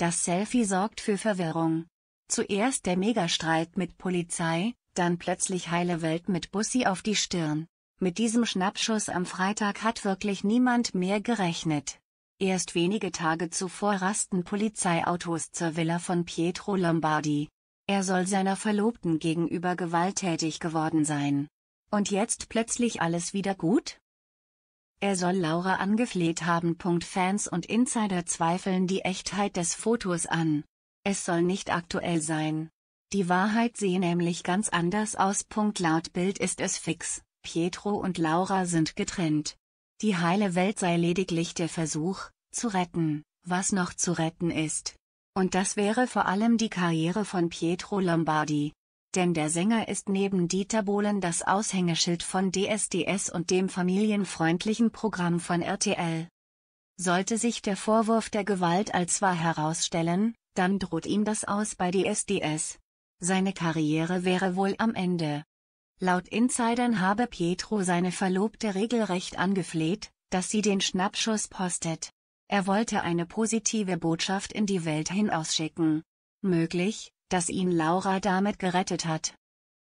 Das Selfie sorgt für Verwirrung. Zuerst der Megastreit mit Polizei, dann plötzlich heile Welt mit Bussi auf die Stirn. Mit diesem Schnappschuss am Freitag hat wirklich niemand mehr gerechnet. Erst wenige Tage zuvor rasten Polizeiautos zur Villa von Pietro Lombardi. Er soll seiner Verlobten gegenüber gewalttätig geworden sein. Und jetzt plötzlich alles wieder gut? Er soll Laura angefleht haben. Fans und Insider zweifeln die Echtheit des Fotos an. Es soll nicht aktuell sein. Die Wahrheit sehe nämlich ganz anders aus. Laut Bild ist es fix, Pietro und Laura sind getrennt. Die heile Welt sei lediglich der Versuch, zu retten, was noch zu retten ist. Und das wäre vor allem die Karriere von Pietro Lombardi denn der Sänger ist neben Dieter Bohlen das Aushängeschild von DSDS und dem familienfreundlichen Programm von RTL. Sollte sich der Vorwurf der Gewalt als wahr herausstellen, dann droht ihm das aus bei DSDS. Seine Karriere wäre wohl am Ende. Laut Insidern habe Pietro seine Verlobte regelrecht angefleht, dass sie den Schnappschuss postet. Er wollte eine positive Botschaft in die Welt hinausschicken. Möglich, dass ihn Laura damit gerettet hat.